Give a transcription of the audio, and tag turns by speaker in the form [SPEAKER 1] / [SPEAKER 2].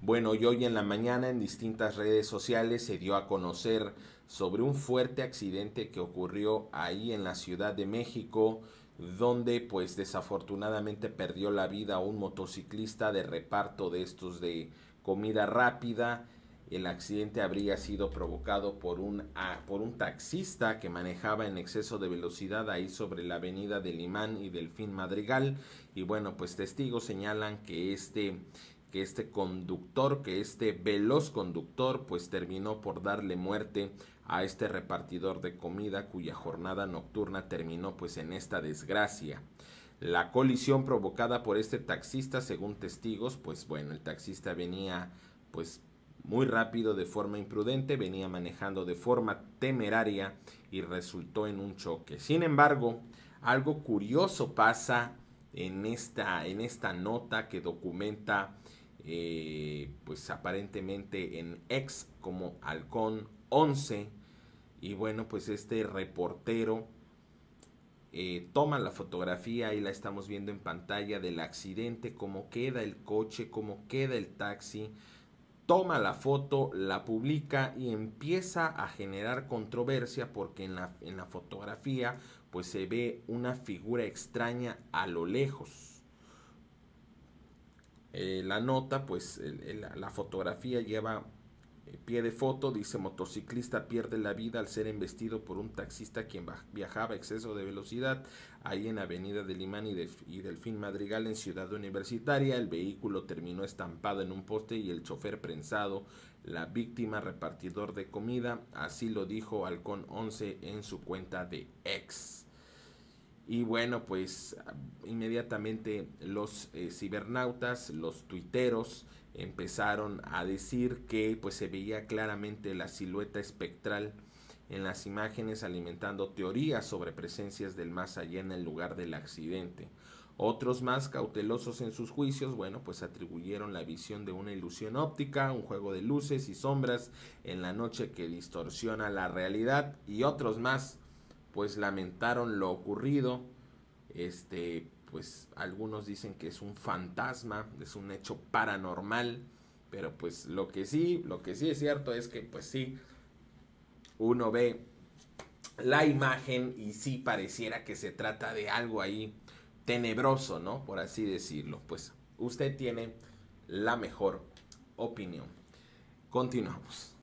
[SPEAKER 1] Bueno, y hoy en la mañana en distintas redes sociales se dio a conocer sobre un fuerte accidente que ocurrió ahí en la Ciudad de México, donde pues desafortunadamente perdió la vida un motociclista de reparto de estos de comida rápida. El accidente habría sido provocado por un, ah, por un taxista que manejaba en exceso de velocidad ahí sobre la avenida del Imán y Delfín Madrigal. Y bueno, pues testigos señalan que este que este conductor, que este veloz conductor, pues terminó por darle muerte a este repartidor de comida cuya jornada nocturna terminó pues en esta desgracia. La colisión provocada por este taxista, según testigos, pues bueno, el taxista venía pues muy rápido, de forma imprudente, venía manejando de forma temeraria y resultó en un choque. Sin embargo, algo curioso pasa en esta, en esta nota que documenta eh, pues aparentemente en ex como Halcón 11. Y bueno, pues este reportero eh, toma la fotografía y la estamos viendo en pantalla del accidente, cómo queda el coche, cómo queda el taxi. Toma la foto, la publica y empieza a generar controversia porque en la, en la fotografía pues se ve una figura extraña a lo lejos eh, la nota, pues la fotografía lleva eh, pie de foto, dice motociclista pierde la vida al ser embestido por un taxista quien viajaba a exceso de velocidad ahí en Avenida del Limán y, de, Delfín Madrigal en Ciudad Universitaria. El vehículo terminó estampado en un poste y el chofer prensado, la víctima repartidor de comida, así lo dijo Halcón 11 en su cuenta de ex. Y bueno, pues inmediatamente los eh, cibernautas, los tuiteros, empezaron a decir que pues se veía claramente la silueta espectral en las imágenes alimentando teorías sobre presencias del más allá en el lugar del accidente. Otros más cautelosos en sus juicios, bueno, pues atribuyeron la visión de una ilusión óptica, un juego de luces y sombras en la noche que distorsiona la realidad y otros más pues lamentaron lo ocurrido. Este, pues algunos dicen que es un fantasma, es un hecho paranormal, pero pues lo que sí, lo que sí es cierto es que pues sí uno ve la imagen y sí pareciera que se trata de algo ahí tenebroso, ¿no? Por así decirlo. Pues usted tiene la mejor opinión. Continuamos.